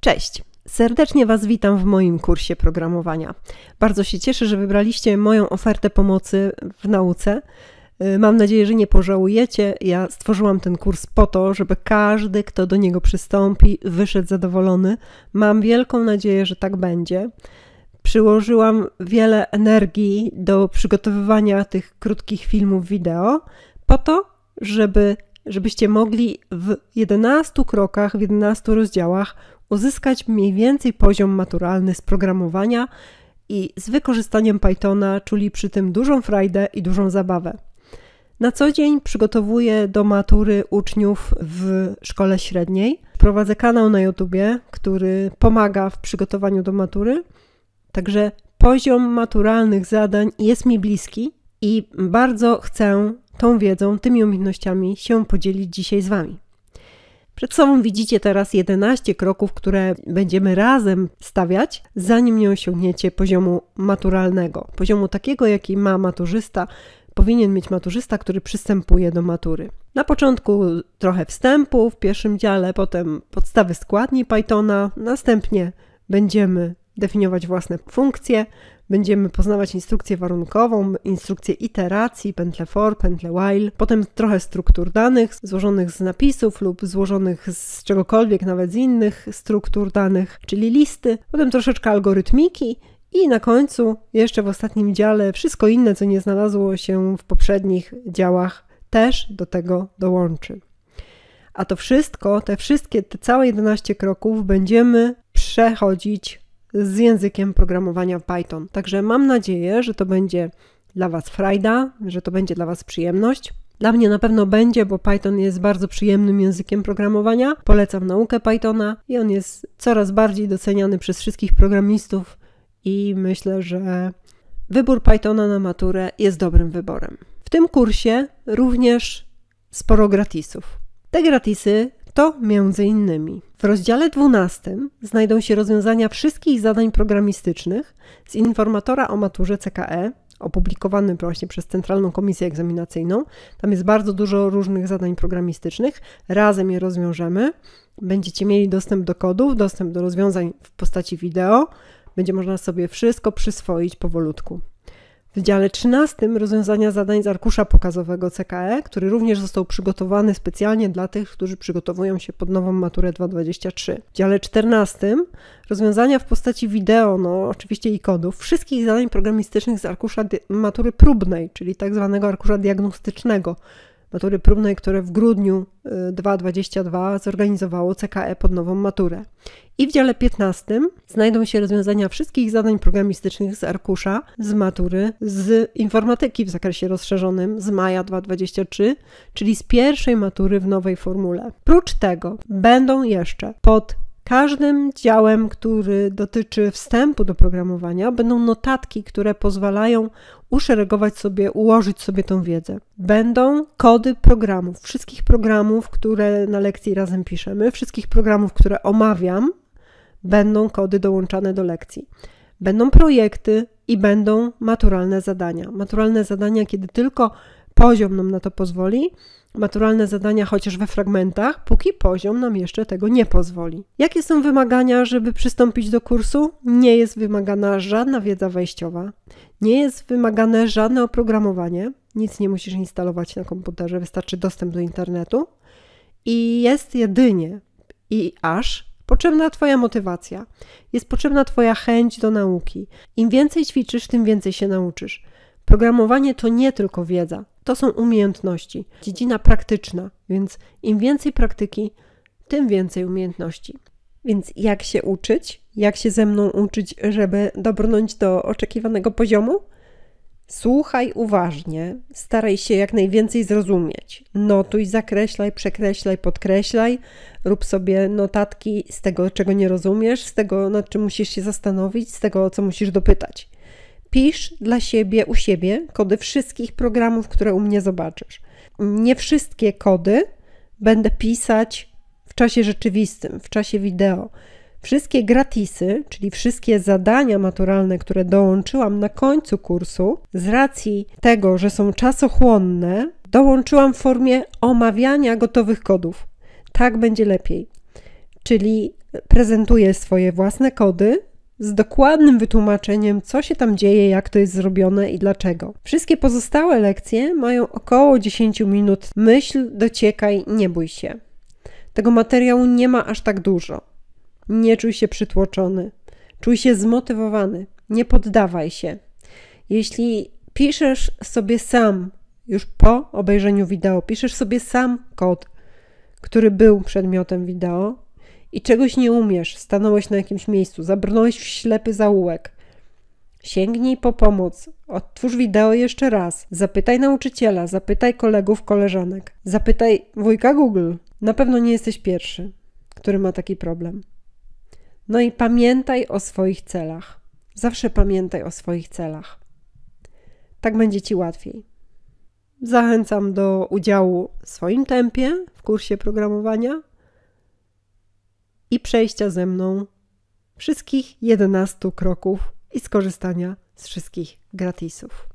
Cześć! Serdecznie Was witam w moim kursie programowania. Bardzo się cieszę, że wybraliście moją ofertę pomocy w nauce. Y, mam nadzieję, że nie pożałujecie. Ja stworzyłam ten kurs po to, żeby każdy, kto do niego przystąpi, wyszedł zadowolony. Mam wielką nadzieję, że tak będzie. Przyłożyłam wiele energii do przygotowywania tych krótkich filmów wideo, po to, żeby żebyście mogli w 11 krokach, w 11 rozdziałach uzyskać mniej więcej poziom maturalny z programowania i z wykorzystaniem Pythona czuli przy tym dużą frajdę i dużą zabawę. Na co dzień przygotowuję do matury uczniów w szkole średniej. Prowadzę kanał na YouTubie, który pomaga w przygotowaniu do matury. Także poziom maturalnych zadań jest mi bliski i bardzo chcę tą wiedzą, tymi umiejętnościami się podzielić dzisiaj z Wami. Przed sobą widzicie teraz 11 kroków, które będziemy razem stawiać, zanim nie osiągniecie poziomu maturalnego. Poziomu takiego, jaki ma maturzysta, powinien mieć maturzysta, który przystępuje do matury. Na początku trochę wstępu w pierwszym dziale, potem podstawy składni Pythona, następnie będziemy definiować własne funkcje, Będziemy poznawać instrukcję warunkową, instrukcję iteracji, pętle for, pętle while, potem trochę struktur danych złożonych z napisów lub złożonych z czegokolwiek, nawet z innych struktur danych, czyli listy, potem troszeczkę algorytmiki i na końcu, jeszcze w ostatnim dziale, wszystko inne, co nie znalazło się w poprzednich działach, też do tego dołączy. A to wszystko, te wszystkie, te całe 11 kroków będziemy przechodzić z językiem programowania Python. Także mam nadzieję, że to będzie dla Was frajda, że to będzie dla Was przyjemność. Dla mnie na pewno będzie, bo Python jest bardzo przyjemnym językiem programowania. Polecam naukę Pythona i on jest coraz bardziej doceniany przez wszystkich programistów i myślę, że wybór Pythona na maturę jest dobrym wyborem. W tym kursie również sporo gratisów. Te gratisy to innymi? w rozdziale 12 znajdą się rozwiązania wszystkich zadań programistycznych z informatora o maturze CKE, opublikowanym właśnie przez Centralną Komisję Egzaminacyjną. Tam jest bardzo dużo różnych zadań programistycznych. Razem je rozwiążemy. Będziecie mieli dostęp do kodów, dostęp do rozwiązań w postaci wideo. Będzie można sobie wszystko przyswoić powolutku. W dziale 13 rozwiązania zadań z arkusza pokazowego CKE, który również został przygotowany specjalnie dla tych, którzy przygotowują się pod nową maturę 223. W dziale 14 rozwiązania w postaci wideo, no oczywiście i kodów, wszystkich zadań programistycznych z arkusza matury próbnej, czyli tak zwanego arkusza diagnostycznego, matury próbnej, które w grudniu 2022 y, zorganizowało CKE pod nową maturę. I w dziale 15 znajdą się rozwiązania wszystkich zadań programistycznych z arkusza, z matury, z informatyki w zakresie rozszerzonym z maja 2023, czyli z pierwszej matury w nowej formule. Prócz tego będą jeszcze pod Każdym działem, który dotyczy wstępu do programowania, będą notatki, które pozwalają uszeregować sobie, ułożyć sobie tą wiedzę. Będą kody programów, wszystkich programów, które na lekcji razem piszemy, wszystkich programów, które omawiam, będą kody dołączane do lekcji. Będą projekty i będą maturalne zadania. Maturalne zadania, kiedy tylko poziom nam na to pozwoli, maturalne zadania chociaż we fragmentach, póki poziom nam jeszcze tego nie pozwoli. Jakie są wymagania, żeby przystąpić do kursu? Nie jest wymagana żadna wiedza wejściowa, nie jest wymagane żadne oprogramowanie, nic nie musisz instalować na komputerze, wystarczy dostęp do internetu i jest jedynie i aż potrzebna Twoja motywacja, jest potrzebna Twoja chęć do nauki. Im więcej ćwiczysz, tym więcej się nauczysz. Programowanie to nie tylko wiedza, to są umiejętności, dziedzina praktyczna, więc im więcej praktyki, tym więcej umiejętności. Więc jak się uczyć? Jak się ze mną uczyć, żeby dobrnąć do oczekiwanego poziomu? Słuchaj uważnie, staraj się jak najwięcej zrozumieć. Notuj, zakreślaj, przekreślaj, podkreślaj, rób sobie notatki z tego, czego nie rozumiesz, z tego, nad czym musisz się zastanowić, z tego, co musisz dopytać. Pisz dla siebie u siebie kody wszystkich programów, które u mnie zobaczysz. Nie wszystkie kody będę pisać w czasie rzeczywistym, w czasie wideo. Wszystkie gratisy, czyli wszystkie zadania maturalne, które dołączyłam na końcu kursu, z racji tego, że są czasochłonne, dołączyłam w formie omawiania gotowych kodów. Tak będzie lepiej. Czyli prezentuję swoje własne kody, z dokładnym wytłumaczeniem, co się tam dzieje, jak to jest zrobione i dlaczego. Wszystkie pozostałe lekcje mają około 10 minut. Myśl, dociekaj, nie bój się. Tego materiału nie ma aż tak dużo. Nie czuj się przytłoczony. Czuj się zmotywowany. Nie poddawaj się. Jeśli piszesz sobie sam, już po obejrzeniu wideo, piszesz sobie sam kod, który był przedmiotem wideo, i czegoś nie umiesz, stanąłeś na jakimś miejscu, zabrnąłeś w ślepy zaułek. Sięgnij po pomoc, odtwórz wideo jeszcze raz, zapytaj nauczyciela, zapytaj kolegów, koleżanek, zapytaj wujka Google. Na pewno nie jesteś pierwszy, który ma taki problem. No i pamiętaj o swoich celach. Zawsze pamiętaj o swoich celach. Tak będzie ci łatwiej. Zachęcam do udziału w swoim tempie w kursie programowania i przejścia ze mną wszystkich 11 kroków i skorzystania z wszystkich gratisów.